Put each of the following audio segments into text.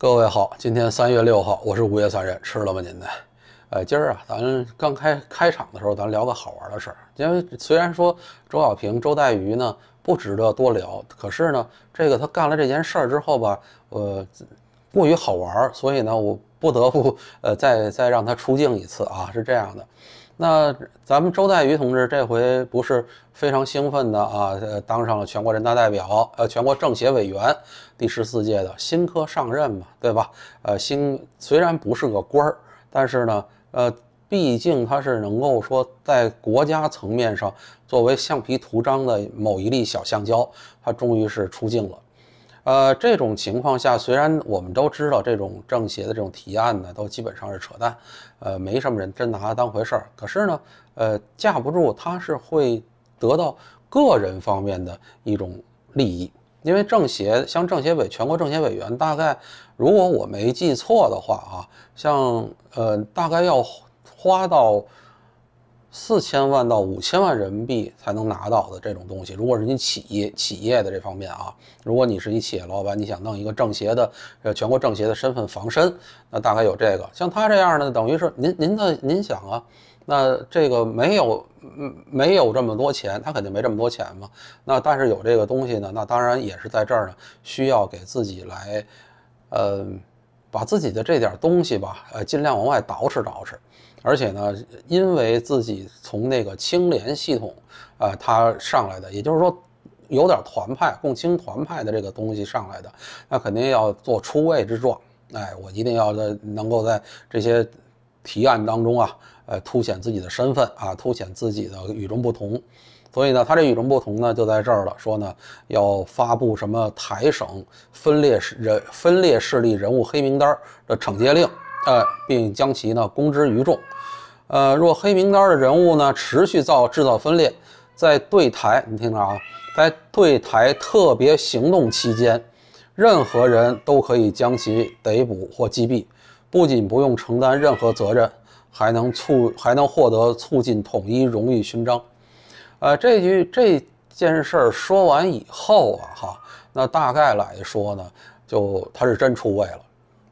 各位好，今天三月六号，我是五月三人，吃了吗？您的，呃，今儿啊，咱刚开开场的时候，咱聊个好玩的事儿。因为虽然说周小平、周带鱼呢不值得多聊，可是呢，这个他干了这件事儿之后吧，呃，过于好玩，所以呢，我不得不呃再再让他出镜一次啊，是这样的。那咱们周代瑜同志这回不是非常兴奋的啊，呃，当上了全国人大代表，呃，全国政协委员，第十四届的新科上任嘛，对吧？呃，新虽然不是个官儿，但是呢，呃，毕竟他是能够说在国家层面上作为橡皮图章的某一粒小橡胶，他终于是出镜了。呃，这种情况下，虽然我们都知道这种政协的这种提案呢，都基本上是扯淡，呃，没什么人真拿它当回事儿，可是呢，呃，架不住它是会得到个人方面的一种利益，因为政协像政协委、全国政协委员，大概如果我没记错的话啊，像呃，大概要花到。四千万到五千万人民币才能拿到的这种东西，如果是你企业企业的这方面啊，如果你是一企业老板，你想弄一个政协的，呃，全国政协的身份防身，那大概有这个。像他这样的，等于是您您的您想啊，那这个没有没有这么多钱，他肯定没这么多钱嘛。那但是有这个东西呢，那当然也是在这儿呢，需要给自己来，呃，把自己的这点东西吧，呃，尽量往外捯饬捯饬。而且呢，因为自己从那个青联系统，呃，他上来的，也就是说，有点团派、共青团派的这个东西上来的，那肯定要做出位之状。哎，我一定要在能够在这些提案当中啊，呃，凸显自己的身份啊，凸显自己的与众不同。所以呢，他这与众不同呢，就在这儿了。说呢，要发布什么台省分裂人分裂势力人物黑名单的惩戒令。呃，并将其呢公之于众，呃，若黑名单的人物呢持续造制造分裂，在对台，你听着啊，在对台特别行动期间，任何人都可以将其逮捕或击毙，不仅不用承担任何责任，还能促还能获得促进统一荣誉勋章，呃，这句这件事儿说完以后啊，哈，那大概来说呢，就他是真出位了。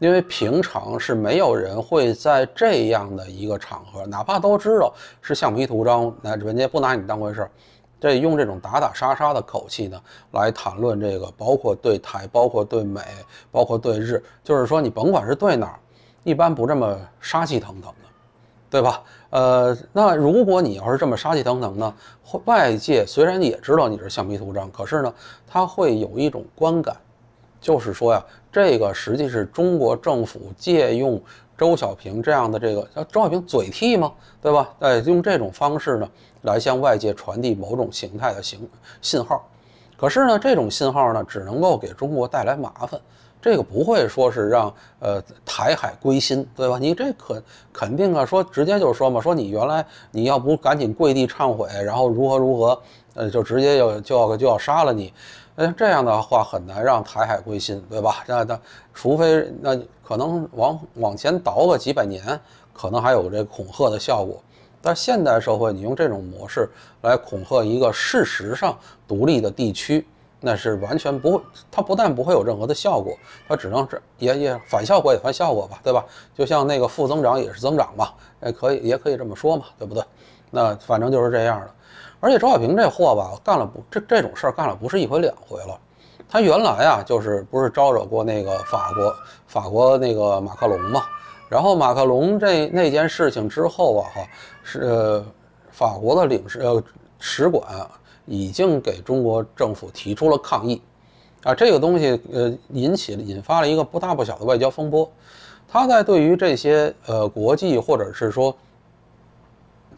因为平常是没有人会在这样的一个场合，哪怕都知道是橡皮图章，那人家不拿你当回事儿，这用这种打打杀杀的口气呢来谈论这个，包括对台，包括对美，包括对日，就是说你甭管是对哪儿，一般不这么杀气腾腾的，对吧？呃，那如果你要是这么杀气腾腾的，外界虽然也知道你是橡皮图章，可是呢，他会有一种观感。就是说呀，这个实际是中国政府借用周小平这样的这个，呃，周小平嘴替吗？对吧？哎，用这种方式呢，来向外界传递某种形态的信信号。可是呢，这种信号呢，只能够给中国带来麻烦，这个不会说是让呃台海归心，对吧？你这可肯定啊，说直接就说嘛，说你原来你要不赶紧跪地忏悔，然后如何如何，呃，就直接要就要就要杀了你。那这样的话很难让台海归心，对吧？那那除非那可能往往前倒个几百年，可能还有这恐吓的效果。但现代社会，你用这种模式来恐吓一个事实上独立的地区，那是完全不会。它不但不会有任何的效果，它只能是也也反效果也反效果吧，对吧？就像那个负增长也是增长嘛，也可以也可以这么说嘛，对不对？那反正就是这样的。而且周小平这货吧，干了不这这种事儿干了不是一回两回了。他原来啊，就是不是招惹过那个法国法国那个马克龙嘛？然后马克龙这那件事情之后啊，哈是呃法国的领事呃使馆已经给中国政府提出了抗议，啊这个东西呃引起引发了一个不大不小的外交风波。他在对于这些呃国际或者是说。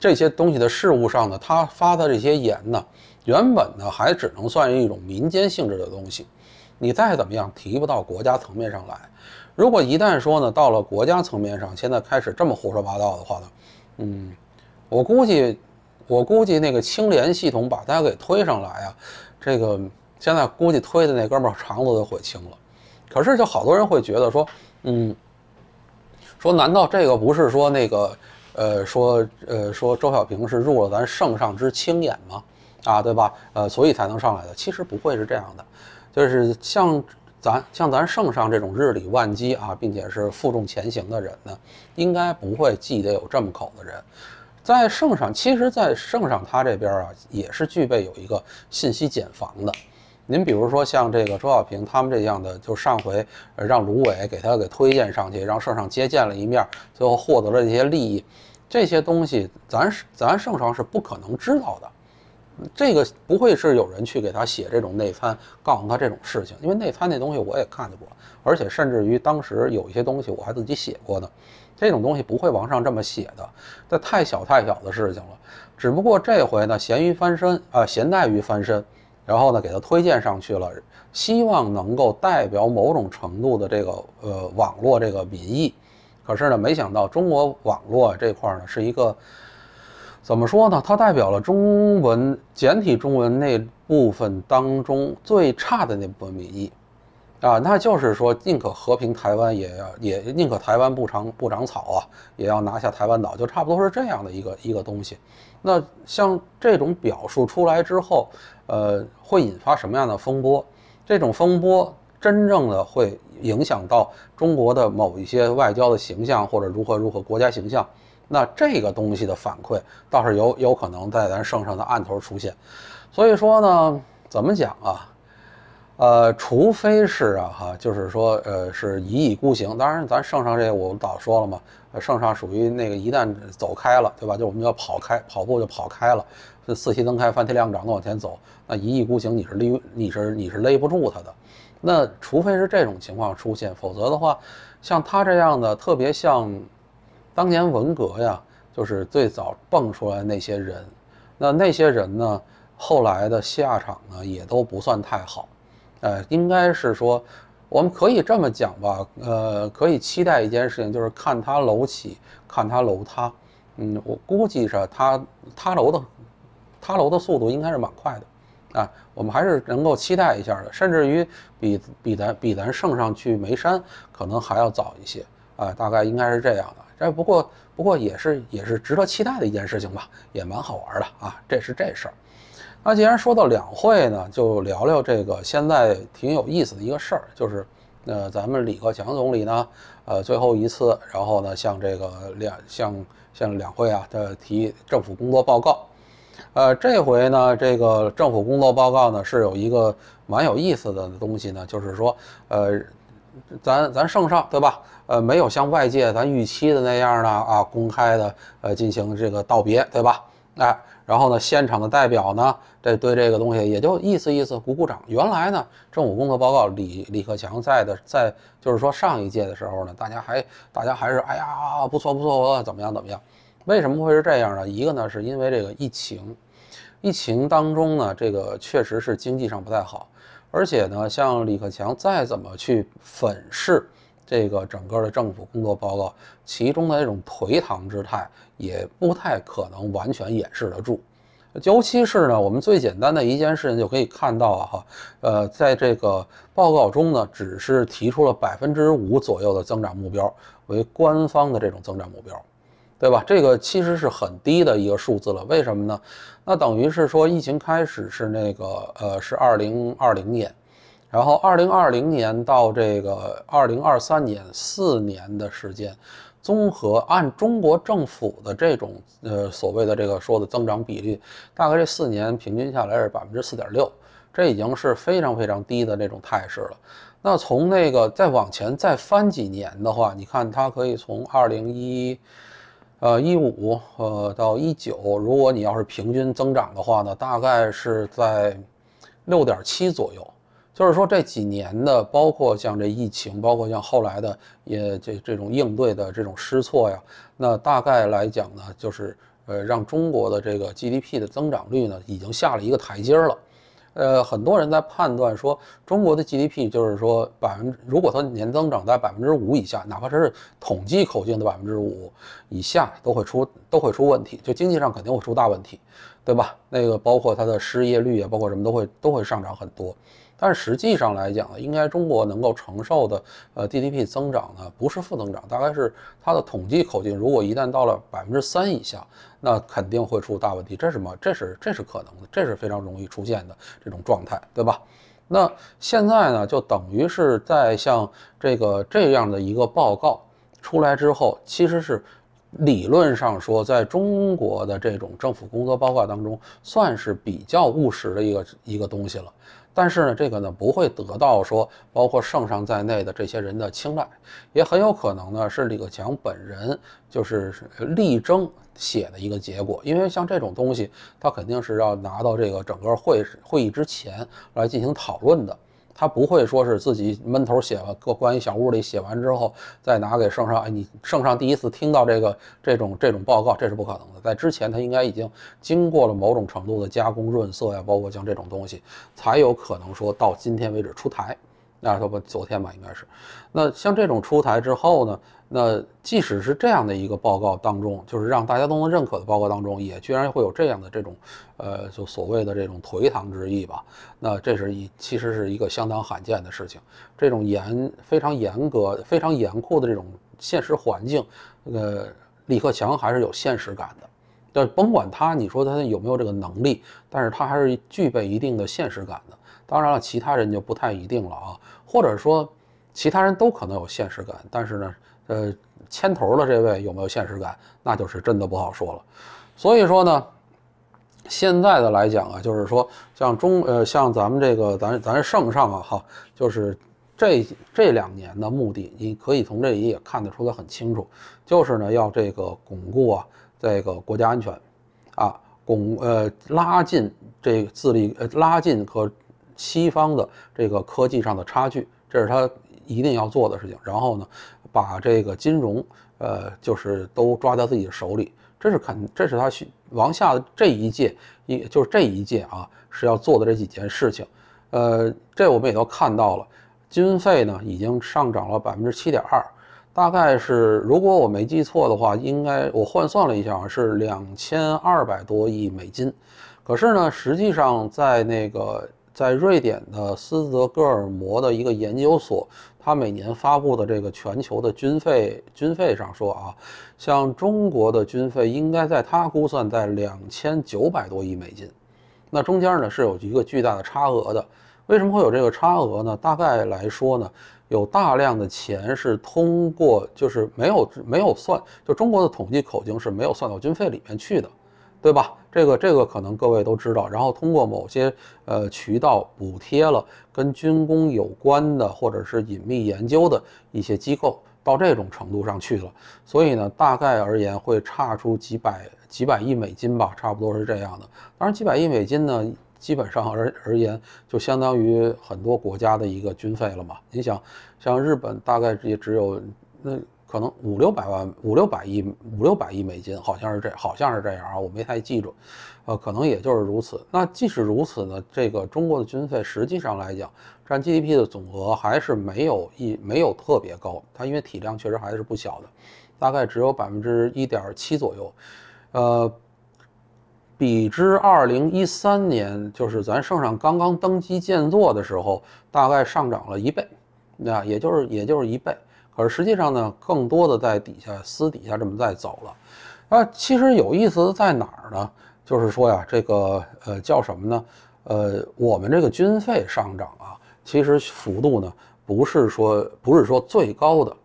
这些东西的事物上呢，他发的这些言呢，原本呢还只能算是一种民间性质的东西，你再怎么样提不到国家层面上来。如果一旦说呢到了国家层面上，现在开始这么胡说八道的话呢，嗯，我估计，我估计那个清廉系统把他给推上来啊，这个现在估计推的那哥们儿肠子都悔青了。可是就好多人会觉得说，嗯，说难道这个不是说那个？呃，说呃说，周小平是入了咱圣上之青眼吗？啊，对吧？呃，所以才能上来的。其实不会是这样的，就是像咱像咱圣上这种日理万机啊，并且是负重前行的人呢，应该不会记得有这么口的人。在圣上，其实，在圣上他这边啊，也是具备有一个信息茧房的。您比如说像这个周小平他们这样的，就上回呃让卢伟给他给推荐上去，让圣上接见了一面，最后获得了一些利益，这些东西咱是咱圣上是不可能知道的，这个不会是有人去给他写这种内参，告诉他这种事情，因为内参那东西我也看见过，而且甚至于当时有一些东西我还自己写过的，这种东西不会往上这么写的，这太小太小的事情了，只不过这回呢咸鱼翻身啊咸带鱼翻身。然后呢，给他推荐上去了，希望能够代表某种程度的这个呃网络这个民意，可是呢，没想到中国网络这块呢是一个，怎么说呢？它代表了中文简体中文那部分当中最差的那部分民意。啊，那就是说，宁可和平台湾，也要也宁可台湾不长不长草啊，也要拿下台湾岛，就差不多是这样的一个一个东西。那像这种表述出来之后，呃，会引发什么样的风波？这种风波真正的会影响到中国的某一些外交的形象，或者如何如何国家形象？那这个东西的反馈倒是有有可能在咱圣上的案头出现。所以说呢，怎么讲啊？呃，除非是啊哈，就是说，呃，是一意孤行。当然，咱圣上这我们早说了嘛，圣上属于那个一旦走开了，对吧？就我们要跑开，跑步就跑开了。四蹄蹬开，翻天亮掌的往前走。那一意孤行，你是你你是你是勒不住他的。那除非是这种情况出现，否则的话，像他这样的，特别像当年文革呀，就是最早蹦出来那些人，那那些人呢，后来的下场呢也都不算太好。呃，应该是说，我们可以这么讲吧，呃，可以期待一件事情，就是看它楼起，看它楼塌。嗯，我估计着它塌楼的塌楼的速度应该是蛮快的，啊，我们还是能够期待一下的，甚至于比比咱比咱圣上去眉山可能还要早一些，啊，大概应该是这样的。这不过不过也是也是值得期待的一件事情吧，也蛮好玩的啊，这是这事儿。那既然说到两会呢，就聊聊这个现在挺有意思的一个事儿，就是，呃，咱们李克强总理呢，呃，最后一次，然后呢，向这个两向向两会啊的提政府工作报告，呃，这回呢，这个政府工作报告呢是有一个蛮有意思的东西呢，就是说，呃，咱咱圣上对吧？呃，没有像外界咱预期的那样呢啊，公开的呃进行这个道别，对吧？哎，然后呢，现场的代表呢，这对这个东西也就意思意思鼓鼓掌。原来呢，政府工作报告，李李克强在的，在就是说上一届的时候呢，大家还大家还是哎呀不错不错，怎么样怎么样？为什么会是这样呢？一个呢，是因为这个疫情，疫情当中呢，这个确实是经济上不太好，而且呢，像李克强再怎么去粉饰。这个整个的政府工作报告其中的这种颓唐之态，也不太可能完全掩饰得住。尤其是呢，我们最简单的一件事情就可以看到啊，哈，呃，在这个报告中呢，只是提出了百分之五左右的增长目标为官方的这种增长目标，对吧？这个其实是很低的一个数字了。为什么呢？那等于是说疫情开始是那个呃，是二零二零年。然后，二零二零年到这个二零二三年四年的时间，综合按中国政府的这种呃所谓的这个说的增长比率，大概这四年平均下来是百分之四点六，这已经是非常非常低的那种态势了。那从那个再往前再翻几年的话，你看它可以从二零一呃一五呃到一九，如果你要是平均增长的话呢，大概是在六点七左右。就是说这几年的，包括像这疫情，包括像后来的，也这这种应对的这种失措呀，那大概来讲呢，就是呃，让中国的这个 GDP 的增长率呢，已经下了一个台阶了。呃，很多人在判断说，中国的 GDP 就是说百分，如果它年增长在百分之五以下，哪怕它是统计口径的百分之五以下，都会出都会出问题，就经济上肯定会出大问题，对吧？那个包括它的失业率啊，包括什么都会都会上涨很多。但实际上来讲应该中国能够承受的，呃，GDP 增长呢不是负增长，大概是它的统计口径，如果一旦到了百分之三以下，那肯定会出大问题。这是什么？这是这是可能的，这是非常容易出现的这种状态，对吧？那现在呢，就等于是在像这个这样的一个报告出来之后，其实是理论上说，在中国的这种政府工作报告当中，算是比较务实的一个一个东西了。但是呢，这个呢不会得到说包括圣上在内的这些人的青睐，也很有可能呢是李克强本人就是力争写的一个结果，因为像这种东西，他肯定是要拿到这个整个会会议之前来进行讨论的。他不会说是自己闷头写了，关关于小屋里写完之后，再拿给圣上。哎，你圣上第一次听到这个这种这种报告，这是不可能的。在之前，他应该已经经过了某种程度的加工润色呀，包括像这种东西，才有可能说到今天为止出台。那他不昨天吧，应该是。那像这种出台之后呢，那即使是这样的一个报告当中，就是让大家都能认可的报告当中，也居然会有这样的这种，呃，就所谓的这种颓唐之意吧。那这是一，其实是一个相当罕见的事情。这种严非常严格、非常严酷的这种现实环境，呃，李克强还是有现实感的。但甭管他，你说他有没有这个能力，但是他还是具备一定的现实感的。当然了，其他人就不太一定了啊，或者说，其他人都可能有现实感，但是呢，呃，牵头的这位有没有现实感，那就是真的不好说了。所以说呢，现在的来讲啊，就是说，像中呃，像咱们这个咱咱圣上啊，哈，就是这这两年的目的，你可以从这里也看得出来很清楚，就是呢要这个巩固啊，这个国家安全，啊，巩呃拉近这自立呃拉近和。西方的这个科技上的差距，这是他一定要做的事情。然后呢，把这个金融，呃，就是都抓在自己的手里，这是肯，这是他往下这一届一就是这一届啊是要做的这几件事情。呃，这我们也都看到了，军费呢已经上涨了百分之七点二，大概是如果我没记错的话，应该我换算了一下，啊，是两千二百多亿美金。可是呢，实际上在那个。在瑞典的斯德哥尔摩的一个研究所，它每年发布的这个全球的军费军费上说啊，像中国的军费应该在它估算在两千九百多亿美金，那中间呢是有一个巨大的差额的。为什么会有这个差额呢？大概来说呢，有大量的钱是通过就是没有没有算，就中国的统计口径是没有算到军费里面去的。对吧？这个这个可能各位都知道，然后通过某些呃渠道补贴了跟军工有关的或者是隐秘研究的一些机构，到这种程度上去了。所以呢，大概而言会差出几百几百亿美金吧，差不多是这样的。当然，几百亿美金呢，基本上而而言就相当于很多国家的一个军费了嘛。你想，像日本大概也只有那。可能五六百万、五六百亿、五六百亿美金，好像是这，好像是这样啊，我没太记住，呃，可能也就是如此。那即使如此呢，这个中国的军费实际上来讲占 GDP 的总额还是没有一没有特别高，它因为体量确实还是不小的，大概只有百分之一点七左右，呃，比之二零一三年，就是咱圣上刚刚登基建座的时候，大概上涨了一倍，那也就是也就是一倍。可是实际上呢，更多的在底下私底下这么在走了，啊，其实有意思的在哪儿呢？就是说呀，这个呃叫什么呢？呃，我们这个军费上涨啊，其实幅度呢不是说不是说最高的，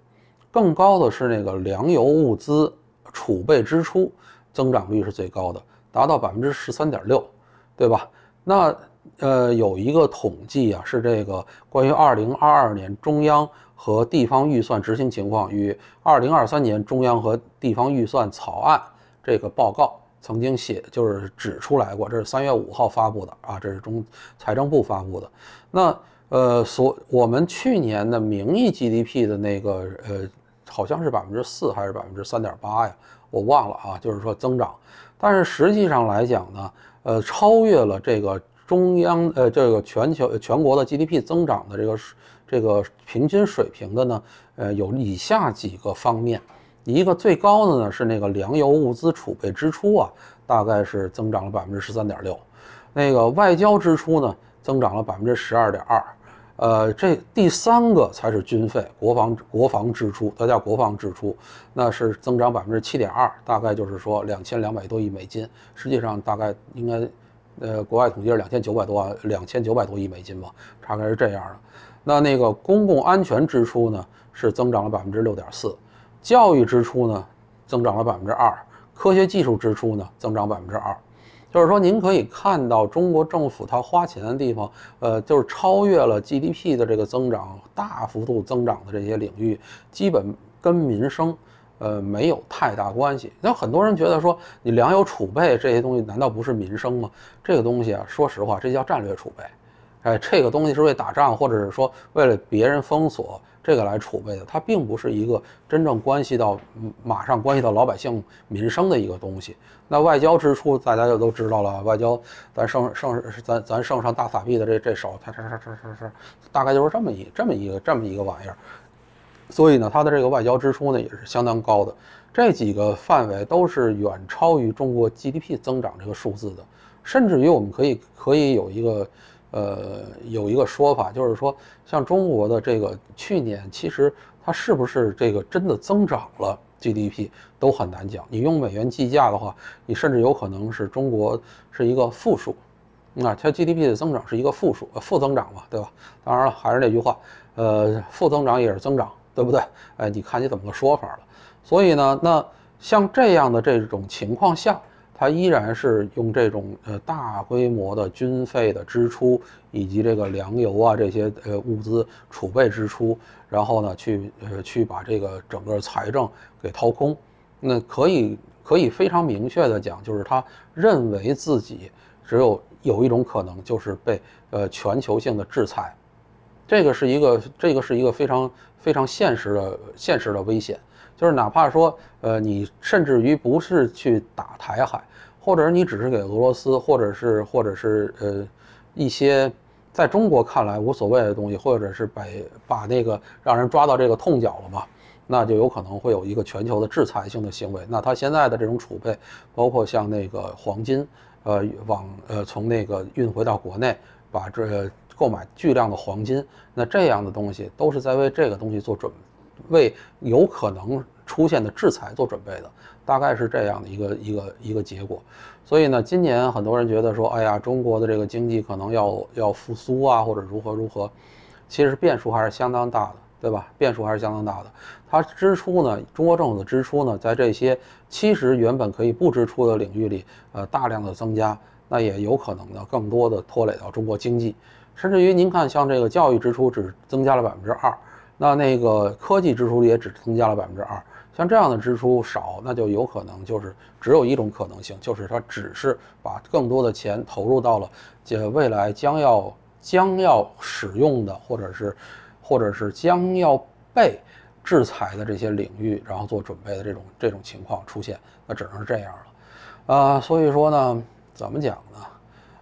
更高的是那个粮油物资储备支出增长率是最高的，达到百分之十三点六，对吧？那呃有一个统计啊，是这个关于二零二二年中央。和地方预算执行情况与二零二三年中央和地方预算草案这个报告曾经写就是指出来过，这是三月五号发布的啊，这是中财政部发布的。那呃，所我们去年的名义 GDP 的那个呃，好像是百分之四还是百分之三点八呀？我忘了啊，就是说增长，但是实际上来讲呢，呃，超越了这个中央呃这个全球全国的 GDP 增长的这个。这个平均水平的呢，呃，有以下几个方面，一个最高的呢是那个粮油物资储备支出啊，大概是增长了百分之十三点六，那个外交支出呢增长了百分之十二点二，呃，这第三个才是军费国防国防支出，它叫国防支出那是增长百分之七点二，大概就是说两千两百多亿美金，实际上大概应该。呃，国外统计是两千九百多万，两千九百多亿美金吧，大概是这样的。那那个公共安全支出呢，是增长了百分之六点四；教育支出呢，增长了百分之二；科学技术支出呢，增长百分之二。就是说，您可以看到中国政府它花钱的地方，呃，就是超越了 GDP 的这个增长，大幅度增长的这些领域，基本跟民生。呃，没有太大关系。那很多人觉得说，你粮油储备这些东西难道不是民生吗？这个东西啊，说实话，这叫战略储备。哎，这个东西是为打仗，或者是说为了别人封锁这个来储备的，它并不是一个真正关系到马上关系到老百姓民生的一个东西。那外交支出，大家就都知道了，外交咱剩剩咱咱剩上大撒币的这这手，他它它它它它大概就是这么一这么一个这么一个玩意儿。所以呢，它的这个外交支出呢也是相当高的，这几个范围都是远超于中国 GDP 增长这个数字的，甚至于我们可以可以有一个，呃，有一个说法，就是说像中国的这个去年，其实它是不是这个真的增长了 GDP 都很难讲。你用美元计价的话，你甚至有可能是中国是一个负数，那它 GDP 的增长是一个负数，负增长嘛，对吧？当然了，还是那句话，呃，负增长也是增长。对不对？哎，你看你怎么个说法了？所以呢，那像这样的这种情况下，他依然是用这种呃大规模的军费的支出，以及这个粮油啊这些呃物资储备支出，然后呢去呃去把这个整个财政给掏空。那可以可以非常明确的讲，就是他认为自己只有有一种可能，就是被呃全球性的制裁。这个是一个，这个是一个非常非常现实的现实的危险，就是哪怕说，呃，你甚至于不是去打台海，或者你只是给俄罗斯，或者是或者是呃一些在中国看来无所谓的东西，或者是把把那个让人抓到这个痛脚了嘛，那就有可能会有一个全球的制裁性的行为。那他现在的这种储备，包括像那个黄金，呃，往呃从那个运回到国内，把这。购买巨量的黄金，那这样的东西都是在为这个东西做准，为有可能出现的制裁做准备的，大概是这样的一个一个一个结果。所以呢，今年很多人觉得说，哎呀，中国的这个经济可能要要复苏啊，或者如何如何，其实变数还是相当大的，对吧？变数还是相当大的。它支出呢，中国政府的支出呢，在这些其实原本可以不支出的领域里，呃，大量的增加，那也有可能呢，更多的拖累到中国经济。甚至于，您看，像这个教育支出只增加了百分之二，那那个科技支出也只增加了百分之二，像这样的支出少，那就有可能就是只有一种可能性，就是它只是把更多的钱投入到了这未来将要将要使用的，或者是或者是将要被制裁的这些领域，然后做准备的这种这种情况出现，那只能是这样了。啊，所以说呢，怎么讲呢？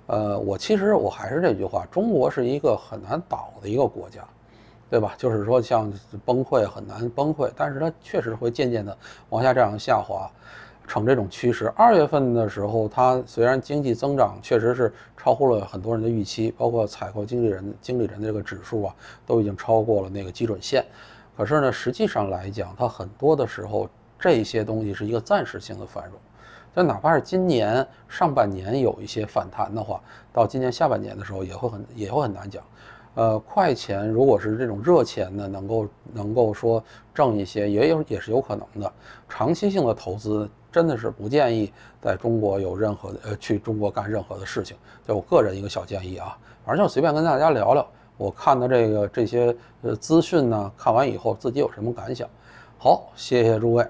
呃，我其实我还是这句话，中国是一个很难倒的一个国家，对吧？就是说像崩溃很难崩溃，但是它确实会渐渐的往下这样下滑，呈这种趋势。二月份的时候，它虽然经济增长确实是超乎了很多人的预期，包括采购经理人经理人的这个指数啊，都已经超过了那个基准线，可是呢，实际上来讲，它很多的时候这些东西是一个暂时性的繁荣。但哪怕是今年上半年有一些反弹的话，到今年下半年的时候也会很也会很难讲。呃，快钱如果是这种热钱呢，能够能够说挣一些，也有也是有可能的。长期性的投资真的是不建议在中国有任何呃去中国干任何的事情。就我个人一个小建议啊，反正就随便跟大家聊聊。我看的这个这些呃资讯呢，看完以后自己有什么感想？好，谢谢诸位。